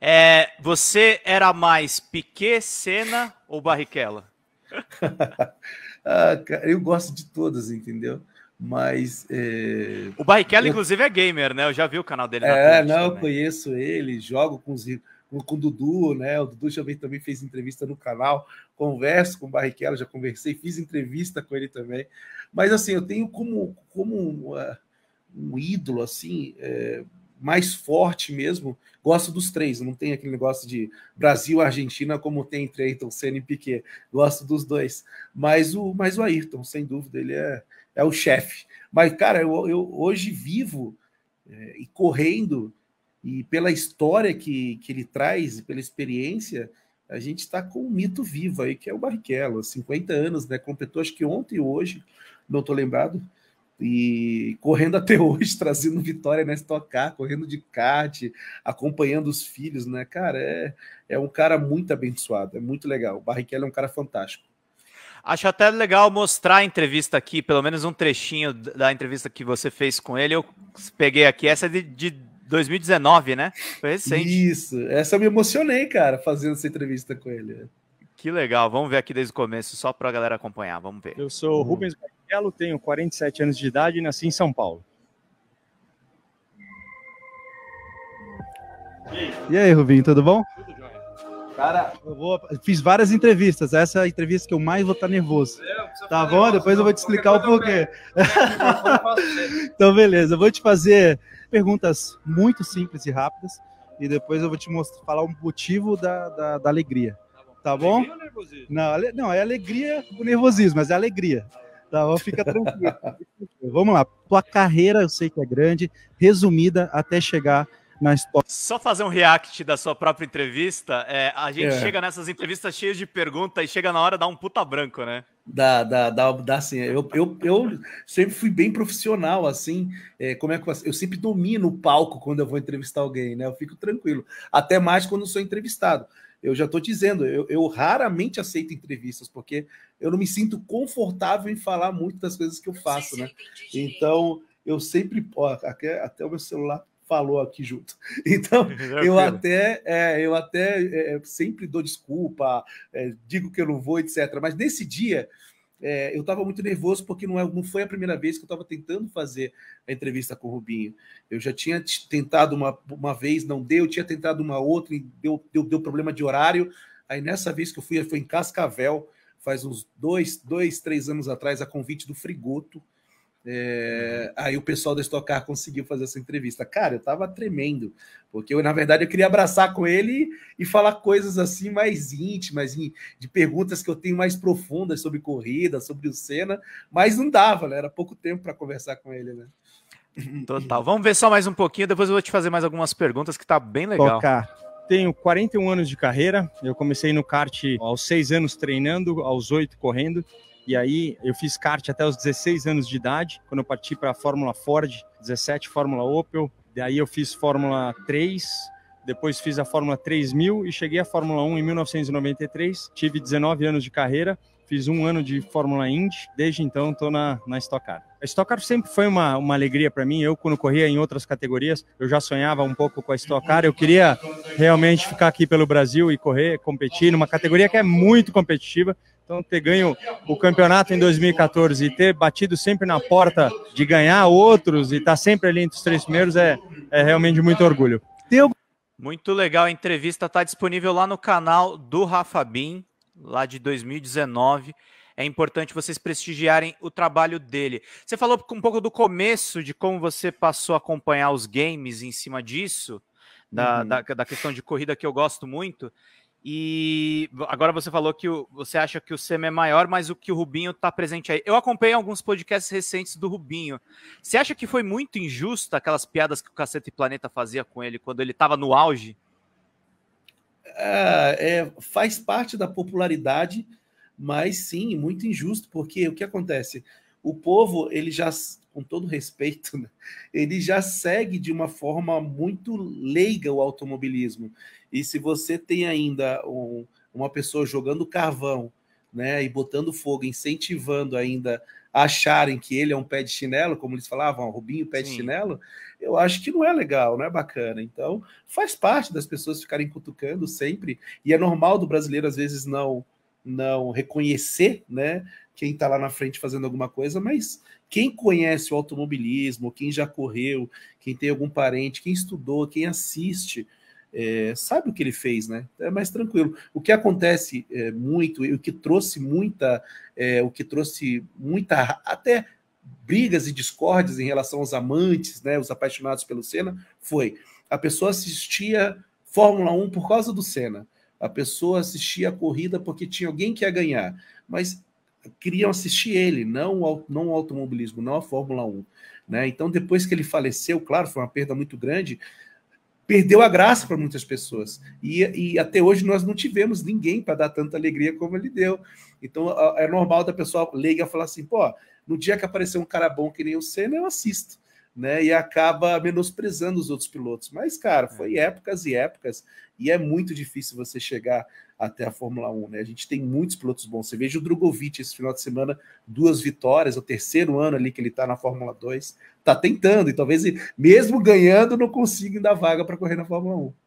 É, você era mais Piquet, Senna ou Barrichello? ah, cara, eu gosto de todas, entendeu? Mas. É... O Barrichello, eu... inclusive, é gamer, né? Eu já vi o canal dele. É, não, também. eu conheço ele, jogo com os com o Dudu, né? O Dudu também, também fez entrevista no canal, converso com o Barrichello, já conversei, fiz entrevista com ele também. Mas assim, eu tenho como, como um, uh, ah, um ídolo, assim, é, mais forte mesmo, gosto dos três. Não tem aquele negócio de Brasil, Argentina, como tem entre Ayrton Senna e Piquet. Gosto dos dois. Mas o, mas o Ayrton, sem dúvida, ele é, é o chefe. Mas, cara, eu, eu hoje vivo é, e correndo, e pela história que, que ele traz, e pela experiência, a gente está com um mito vivo aí, que é o Barrichello. 50 anos, né? Completou, acho que ontem e hoje, não estou lembrado e correndo até hoje, trazendo vitória na Stock Car, correndo de kart, acompanhando os filhos, né? Cara, é, é um cara muito abençoado, é muito legal. O Barrichello é um cara fantástico. Acho até legal mostrar a entrevista aqui, pelo menos um trechinho da entrevista que você fez com ele. Eu peguei aqui, essa é de, de 2019, né? Foi recente. Isso, essa eu me emocionei, cara, fazendo essa entrevista com ele. Que legal, vamos ver aqui desde o começo, só para a galera acompanhar, vamos ver. Eu sou o hum. Rubens Barrichello Barrichello, tenho 47 anos de idade e nasci em São Paulo. E aí, Rubinho, tudo bom? Tudo jóia. Cara, eu vou, fiz várias entrevistas. Essa é a entrevista que eu mais vou estar nervoso. É, tá bom? Depois eu vou te explicar o porquê. então, beleza. Eu vou te fazer perguntas muito simples e rápidas e depois eu vou te mostrar, falar um motivo da, da, da alegria. Tá bom? Tá bom? Não, não, é alegria o nervosismo, mas é alegria. Tá bom, fica tranquilo. Vamos lá. Tua carreira eu sei que é grande, resumida até chegar na história. Só fazer um react da sua própria entrevista. É, a gente é. chega nessas entrevistas cheias de perguntas e chega na hora dá um puta branco, né? Dá, dá, dá, dá assim. Eu, eu, eu sempre fui bem profissional, assim. É, como é que eu, eu sempre domino o palco quando eu vou entrevistar alguém, né? Eu fico tranquilo. Até mais quando sou entrevistado. Eu já estou dizendo, eu, eu, raramente aceito entrevistas, porque eu não me sinto confortável em falar muito das coisas que eu faço, né? então, eu sempre. Ó, até, até o meu celular falou aqui junto. Então, eu até, é, eu até é, sempre dou desculpa, é, digo que eu não vou, etc. Mas nesse dia, é, eu estava muito nervoso porque não, é, não foi a primeira vez que eu estava tentando fazer a entrevista com o Rubinho. Eu já tinha tentado uma, uma vez, não deu, tinha tentado uma outra e deu, deu, deu problema de horário. Aí nessa vez que eu fui, foi em Cascavel, faz uns dois, dois, três anos atrás, a convite do Frigoto, é, aí o pessoal da Stock Car conseguiu fazer essa entrevista. Cara, eu tava tremendo, porque eu, na verdade, eu queria abraçar com ele e falar coisas assim mais íntimas, de perguntas que eu tenho mais profundas sobre corrida, sobre o Senna, mas não dava, né? Era pouco tempo para conversar com ele, né? Total. Vamos ver só mais um pouquinho, depois eu vou te fazer mais algumas perguntas que tá bem legal. Tocar. Tenho 41 anos de carreira, eu comecei no kart aos 6 anos treinando, aos 8 correndo. E aí eu fiz kart até os 16 anos de idade, quando eu parti para a Fórmula Ford, 17 Fórmula Opel. Daí eu fiz Fórmula 3, depois fiz a Fórmula 3000 e cheguei à Fórmula 1 em 1993. Tive 19 anos de carreira, fiz um ano de Fórmula Indy, desde então estou na, na Stock Car. A Stock Car sempre foi uma, uma alegria para mim. Eu, quando corria em outras categorias, eu já sonhava um pouco com a Stock Car. Eu queria realmente ficar aqui pelo Brasil e correr, competir numa categoria que é muito competitiva. Então, ter ganho o campeonato em 2014 e ter batido sempre na porta de ganhar outros e estar tá sempre ali entre os três primeiros é, é realmente muito orgulho. Muito legal, a entrevista está disponível lá no canal do Rafa Bin, lá de 2019 é importante vocês prestigiarem o trabalho dele. Você falou um pouco do começo, de como você passou a acompanhar os games em cima disso, da, uhum. da, da, questão de corrida que eu gosto muito. E agora você falou que o, você acha que o SEMA é maior, mas o que o Rubinho está presente aí. Eu acompanhei alguns podcasts recentes do Rubinho. Você acha que foi muito injusta aquelas piadas que o Cacete Planeta fazia com ele quando ele estava no auge? É, é, faz parte da popularidade, mas sim, muito injusto, porque o que acontece? O povo ele já com todo respeito, né? ele já segue de uma forma muito leiga o automobilismo. E se você tem ainda um, uma pessoa jogando carvão né, e botando fogo, incentivando ainda a acharem que ele é um pé de chinelo, como eles falavam, Rubinho pé Sim. de chinelo, eu acho que não é legal, não é bacana. Então, faz parte das pessoas ficarem cutucando sempre, e é normal do brasileiro às vezes não não reconhecer, né, quem está lá na frente fazendo alguma coisa, mas quem conhece o automobilismo, quem já correu, quem tem algum parente, quem estudou, quem assiste, é, sabe o que ele fez, né? É mais tranquilo. O que acontece é, muito, e o que trouxe muita, é, o que trouxe muita, até brigas e discórdias em relação aos amantes, né, os apaixonados pelo Senna, foi a pessoa assistia Fórmula 1 por causa do Senna, a pessoa assistia a corrida porque tinha alguém que ia ganhar, mas queriam assistir ele, não o, não o automobilismo, não a Fórmula 1. Né? Então, depois que ele faleceu, claro, foi uma perda muito grande, perdeu a graça para muitas pessoas. E, e, até hoje nós não tivemos ninguém para dar tanta alegria como ele deu. Então é normal da pessoa leiga falar assim: pô, no dia que aparecer um cara bom que nem o Senna, eu assisto. Né, e acaba menosprezando os outros pilotos. Mas, cara, é. foi épocas e épocas, e é muito difícil você chegar até a Fórmula 1. Né? A gente tem muitos pilotos bons. Você veja o Drogovic esse final de semana, duas vitórias, é o terceiro ano ali que ele está na Fórmula 2. Está tentando, e talvez mesmo ganhando, não consiga dar vaga para correr na Fórmula 1.